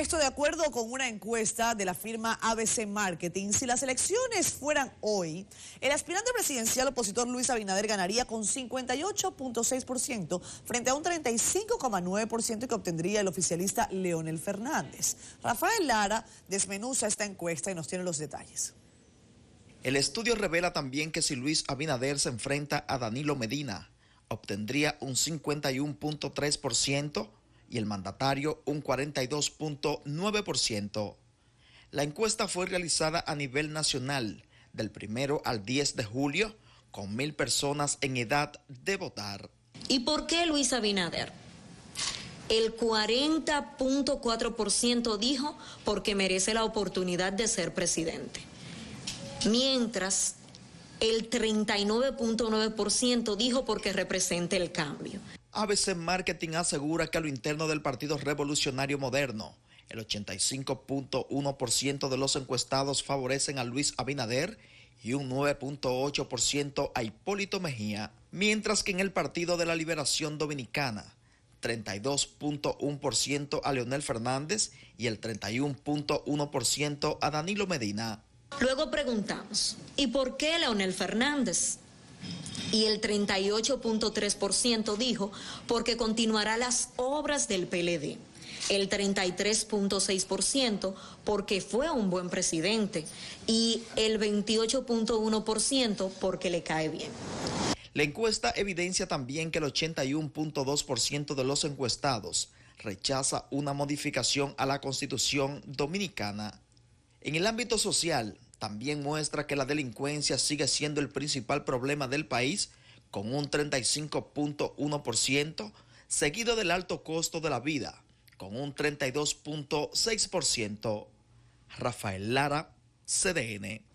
esto de acuerdo con una encuesta de la firma ABC Marketing. Si las elecciones fueran hoy, el aspirante presidencial opositor Luis Abinader ganaría con 58.6% frente a un 35.9% que obtendría el oficialista Leonel Fernández. Rafael Lara desmenuza esta encuesta y nos tiene los detalles. El estudio revela también que si Luis Abinader se enfrenta a Danilo Medina, obtendría un 51.3% y el mandatario un 42.9%. La encuesta fue realizada a nivel nacional del primero al 10 de julio con mil personas en edad de votar. ¿Y por qué Luis Abinader? El 40.4% dijo porque merece la oportunidad de ser presidente, mientras el 39.9% dijo porque representa el cambio. ABC Marketing asegura que a lo interno del Partido Revolucionario Moderno, el 85.1% de los encuestados favorecen a Luis Abinader y un 9.8% a Hipólito Mejía, mientras que en el Partido de la Liberación Dominicana, 32.1% a Leonel Fernández y el 31.1% a Danilo Medina. Luego preguntamos, ¿y por qué Leonel Fernández? y el 38.3% dijo porque continuará las obras del PLD el 33.6% porque fue un buen presidente y el 28.1% porque le cae bien. La encuesta evidencia también que el 81.2% de los encuestados rechaza una modificación a la constitución dominicana. En el ámbito social, también muestra que la delincuencia sigue siendo el principal problema del país, con un 35.1%, seguido del alto costo de la vida, con un 32.6%. Rafael Lara, CDN.